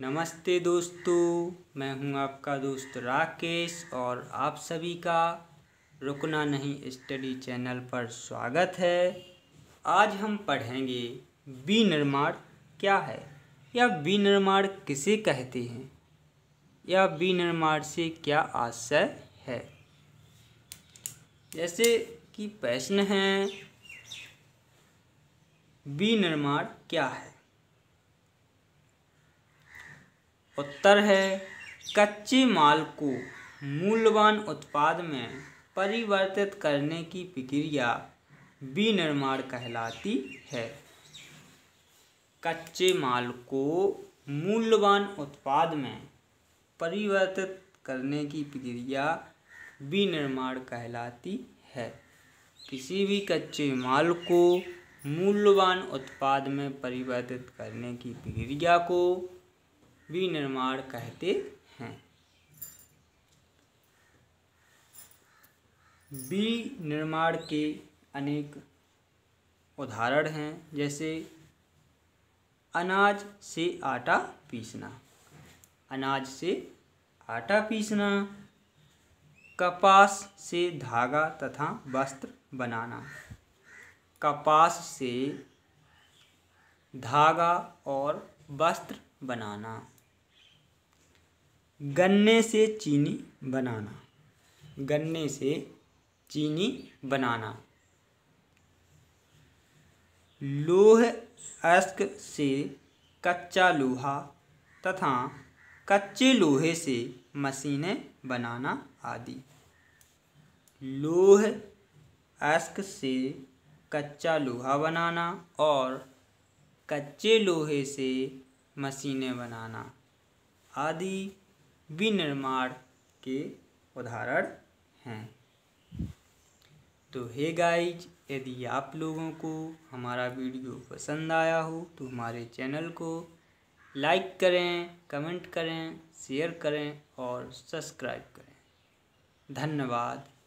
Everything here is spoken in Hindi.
नमस्ते दोस्तों मैं हूं आपका दोस्त राकेश और आप सभी का रुकना नहीं स्टडी चैनल पर स्वागत है आज हम पढ़ेंगे विनिर्माण क्या है या विनिर्माण किसे कहते हैं या विनिर्माण से क्या आशय है जैसे कि प्रश्न है विनिर्माण क्या है उत्तर है कच्चे माल को मूल्यवान उत्पाद में परिवर्तित करने की प्रक्रिया विनिर्माण कहलाती है कच्चे माल को मूल्यवान उत्पाद में परिवर्तित करने की प्रक्रिया विनिर्माण कहलाती है किसी भी कच्चे माल को मूल्यवान उत्पाद में परिवर्तित करने की प्रक्रिया को विनिर्माण कहते हैं विनिर्माण के अनेक उदाहरण हैं जैसे अनाज से आटा पीसना अनाज से आटा पीसना कपास से धागा तथा वस्त्र बनाना कपास से धागा और वस्त्र बनाना गन्ने से चीनी बनाना गन्ने से चीनी बनाना लोह अस्क से कच्चा लोहा तथा कच्चे लोहे से मशीनें बनाना आदि लोह अश्क से कच्चा लोहा बनाना और कच्चे लोहे से मशीनें बनाना आदि विनिर्माण के उदाहरण हैं तो हे गाइज यदि आप लोगों को हमारा वीडियो पसंद आया हो तो हमारे चैनल को लाइक करें कमेंट करें शेयर करें और सब्सक्राइब करें धन्यवाद